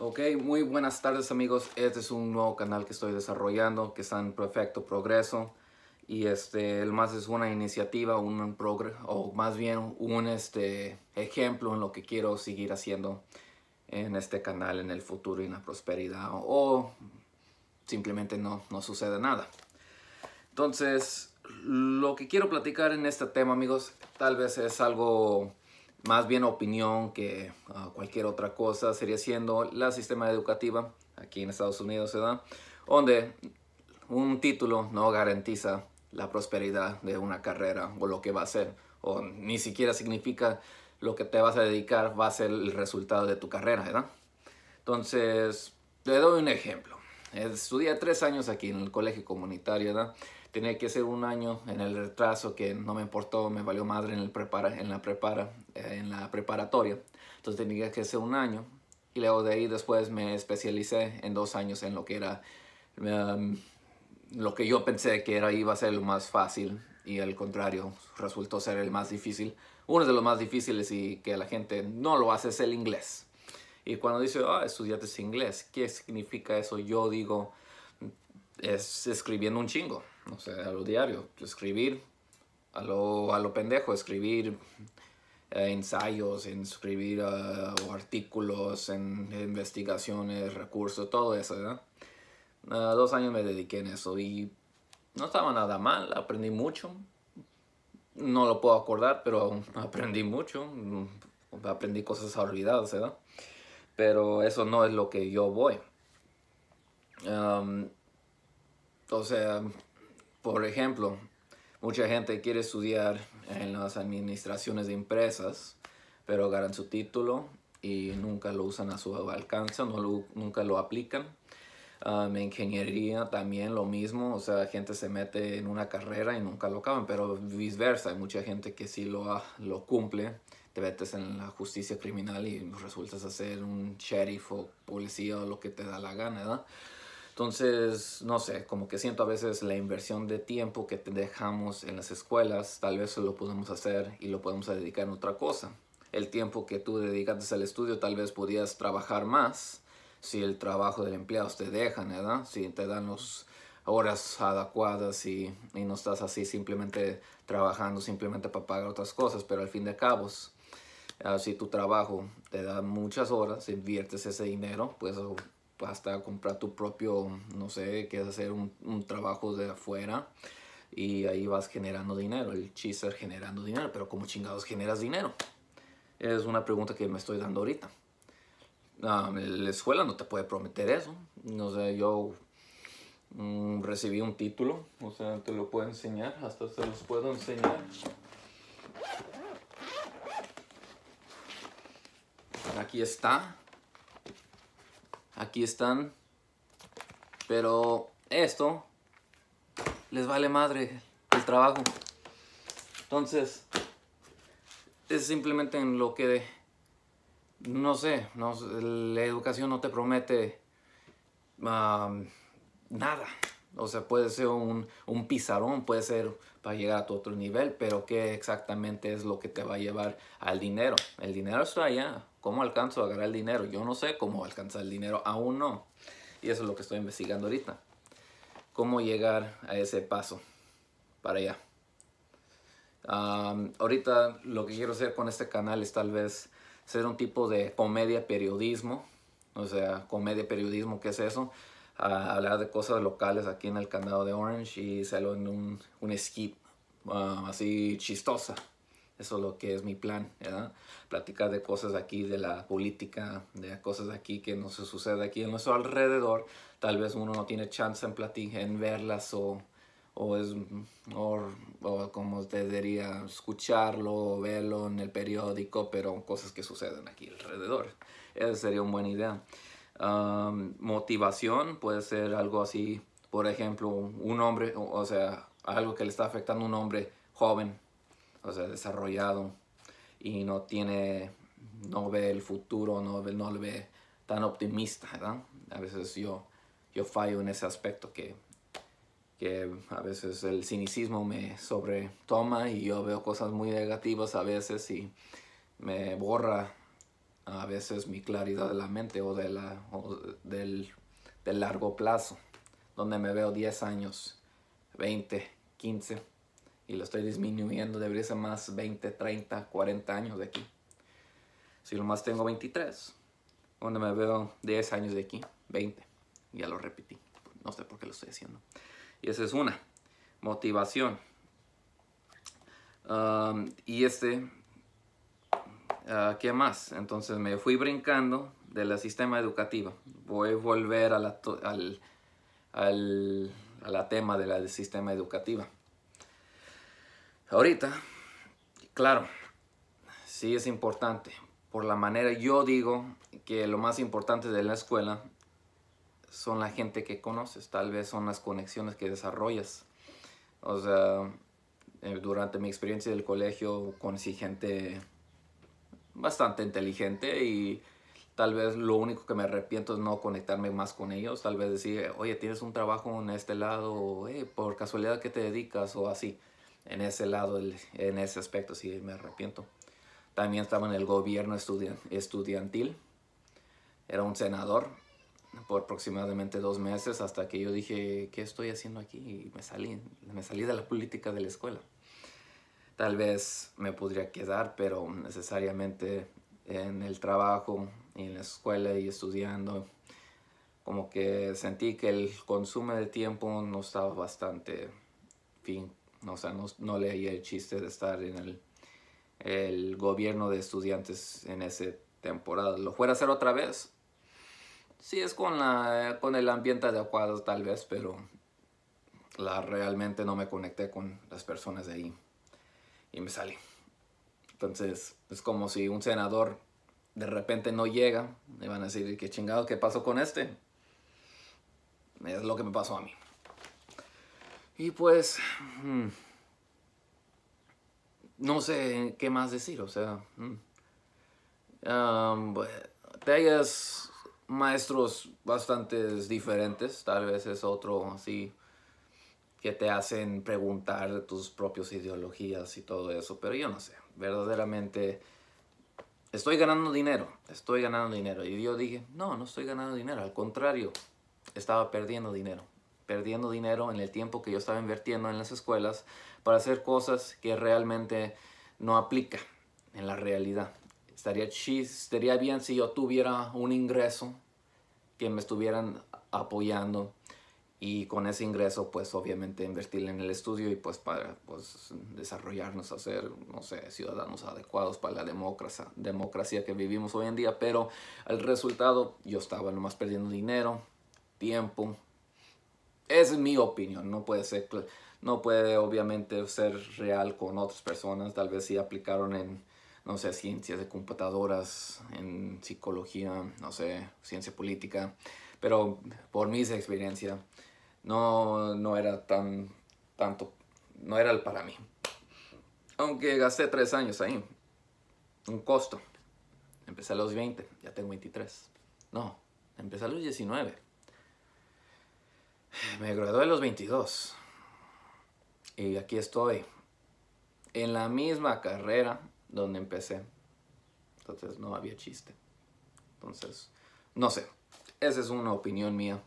Ok, muy buenas tardes amigos. Este es un nuevo canal que estoy desarrollando que está en perfecto progreso. Y este, el más es una iniciativa, un progreso, o más bien un este, ejemplo en lo que quiero seguir haciendo en este canal en el futuro y en la prosperidad. O simplemente no, no sucede nada. Entonces, lo que quiero platicar en este tema, amigos, tal vez es algo más bien opinión que ah, cualquier otra cosa, sería siendo la sistema educativa aquí en Estados Unidos, ¿verdad? Donde un título no garantiza la prosperidad de una carrera o lo que va a ser, o ni siquiera significa lo que te vas a dedicar va a ser el resultado de tu carrera, ¿verdad? Entonces, te doy un ejemplo. Eh, estudié tres años aquí en el colegio comunitario, Tenía que hacer un año en el retraso que no me importó, me valió madre en, el prepara, en, la, prepara, eh, en la preparatoria. Entonces tenía que hacer un año y luego de ahí después me especialicé en dos años en lo que era em, lo que yo pensé que era iba a ser lo más fácil y al contrario resultó ser el más difícil. Uno de los más difíciles y que la gente no lo hace es el inglés. Y cuando dice, ah, estudiantes inglés, ¿qué significa eso? Yo digo, es escribiendo un chingo, o sea, a lo diario, escribir a lo, a lo pendejo, escribir eh, ensayos, escribir eh, artículos, en investigaciones, recursos, todo eso, ¿verdad? Ah, dos años me dediqué en eso y no estaba nada mal, aprendí mucho. No lo puedo acordar, pero aprendí mucho. Aprendí cosas olvidadas, ¿verdad? pero eso no es lo que yo voy. o sea, por ejemplo, mucha gente quiere estudiar en las administraciones de empresas, pero ganan su título y nunca lo usan a su alcance, nunca lo aplican. En ingeniería también lo mismo, o sea, gente se mete en una carrera y nunca lo acaban, pero viceversa, hay mucha gente que sí lo, lo cumple te metes en la justicia criminal y resultas ser un sheriff o policía o lo que te da la gana, ¿verdad? Entonces, no sé, como que siento a veces la inversión de tiempo que te dejamos en las escuelas, tal vez lo podemos hacer y lo podemos dedicar en otra cosa. El tiempo que tú dedicaste al estudio, tal vez podías trabajar más si el trabajo del empleado te dejan, ¿verdad? Si te dan las horas adecuadas y, y no estás así simplemente trabajando, simplemente para pagar otras cosas, pero al fin de cabos si tu trabajo te da muchas horas, inviertes ese dinero, pues hasta comprar tu propio, no sé, quieres hacer un, trabajo de afuera y ahí vas generando dinero. El chiste generando dinero, pero ¿cómo chingados generas dinero? Es una pregunta que me estoy dando ahorita. Ah, la escuela no te puede prometer eso. No sé, yo mm, recibí un título, o sea, te lo puedo enseñar, hasta se los puedo enseñar. aquí está. Aquí están. Pero esto les vale madre el trabajo. Entonces, es simplemente en lo que, no sé, la educación no te promete nada. O sea, puede ser un, un, pizarrón, puede ser para llegar a tu otro nivel, pero ¿qué exactamente es lo que te va a llevar al dinero? El dinero está allá. ¿Cómo alcanzo a ganar dinero? Yo no sé cómo alcanzar el dinero, aún no. Y eso es lo que estoy investigando ahorita. ¿Cómo llegar a ese paso para allá? ahorita lo que quiero hacer con este canal es tal vez ser un tipo de comedia periodismo. O sea, comedia periodismo, ¿qué es eso? hablar de cosas locales aquí en el condado de Orange y hacerlo en un, un ah, así chistosa. Eso es lo que es mi plan, ¿verdad? Platicar de cosas aquí, de la política, de cosas aquí que no se sucede aquí en nuestro alrededor. Tal vez uno no tiene chance en platicar, en verlas o, o es, o, como te diría, escucharlo o verlo en el periódico, pero cosas que suceden aquí alrededor. Esa sería una buena idea. motivación puede ser algo así, por ejemplo, un hombre, o, o sea, algo que le está afectando a un hombre joven o sea, desarrollado y no tiene, no ve el futuro, no, ve, no ve tan optimista, ¿verdad? A veces yo, yo fallo en ese aspecto que, a veces el cinicismo me sobretoma y yo veo cosas muy negativas a veces y me borra a veces mi claridad de la mente o, de la, del, del largo plazo, donde me veo 10 años, 20, 15 y lo estoy disminuyendo, debería ser más 20, 30, 40 años de aquí. Si lo más tengo 23, cuando me veo 10 años de aquí, 20, ya lo repetí, no sé por qué lo estoy haciendo. Y esa es una, motivación. y este, ah, ¿qué más? Entonces me fui brincando del sistema educativo. Voy a volver a la, al, al, la tema del sistema educativo. Ahorita, claro, sí es importante. Por la manera yo digo que lo más importante de la escuela son la gente que conoces, tal vez son las conexiones que desarrollas. O sea, eh, durante mi experiencia del colegio conocí gente bastante inteligente y tal vez lo único que me arrepiento es no conectarme más con ellos, tal vez decir, oye, tienes un trabajo en este lado, eh, por casualidad, ¿qué te dedicas? o así en ese lado, en ese aspecto, sí me arrepiento. También estaba en el gobierno estudiantil. Era un senador por aproximadamente dos meses hasta que yo dije, ¿qué estoy haciendo aquí? Y me salí, me salí de la política de la escuela. Tal vez me podría quedar, pero necesariamente en el trabajo y en la escuela y estudiando, como que sentí que el consumo de tiempo no estaba bastante fin o sea, no, no el chiste de estar en el, el, gobierno de estudiantes en esa temporada. ¿Lo fuera a hacer otra vez? Sí, es con, la, con el ambiente adecuado tal vez, pero la, realmente no me conecté con las personas de ahí y me salí. Entonces, es como si un senador de repente no llega, me van a decir, ¿qué chingado qué pasó con este? Es lo que me pasó a mí. Y pues, mm, no sé qué más decir, o sea, mm. te hayas maestros bastante diferentes, tal vez es otro así que te hacen preguntar tus propias ideologías y todo eso, pero yo no sé, verdaderamente estoy ganando dinero, estoy ganando dinero. Y yo dije, no, no estoy ganando dinero, al contrario, estaba perdiendo dinero perdiendo dinero en el tiempo que yo estaba invirtiendo en las escuelas para hacer cosas que realmente no aplica en la realidad. Estaría, estaría bien si yo tuviera un ingreso que me estuvieran apoyando y con ese ingreso pues obviamente invertir en el estudio y pues para pues, desarrollarnos a ser no sé ciudadanos adecuados para la democracia democracia que vivimos hoy en día pero el resultado yo estaba nomás perdiendo dinero tiempo es mi opinión, no puede ser, no puede obviamente ser real con otras personas, tal vez sí aplicaron en, no sé, ciencias de computadoras, en psicología, no sé, ciencia política, pero por mis experiencia no, no era tan, tanto, no era el para mí. Aunque gasté tres años ahí, un costo. Empecé a los 20, ya tengo 23. No, empecé a los 19. Me gradué a los 22 y aquí estoy en la misma carrera donde empecé. Entonces no había chiste. Entonces, no sé, esa es una opinión mía.